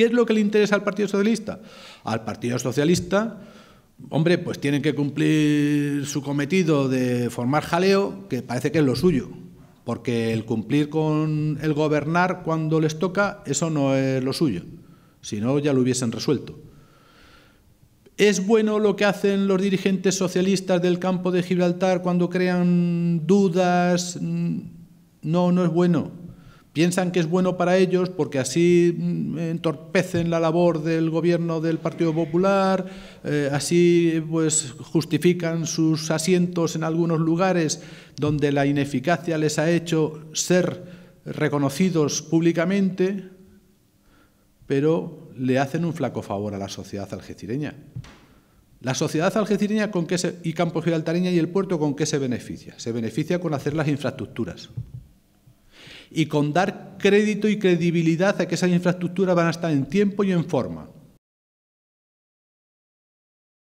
¿Qué es lo que le interesa al Partido Socialista? Al Partido Socialista, hombre, pues tienen que cumplir su cometido de formar jaleo, que parece que es lo suyo. Porque el cumplir con el gobernar cuando les toca, eso no es lo suyo. Si no, ya lo hubiesen resuelto. ¿Es bueno lo que hacen los dirigentes socialistas del campo de Gibraltar cuando crean dudas? Mm, no, no es bueno piensan que es bueno para ellos porque así mm, entorpecen la labor del gobierno del Partido Popular, eh, así pues justifican sus asientos en algunos lugares donde la ineficacia les ha hecho ser reconocidos públicamente, pero le hacen un flaco favor a la sociedad algecireña. La sociedad algecireña con qué y Campo Gibraltareña y el puerto con qué se beneficia? Se beneficia con hacer las infraestructuras y con dar crédito y credibilidad a que esas infraestructuras van a estar en tiempo y en forma.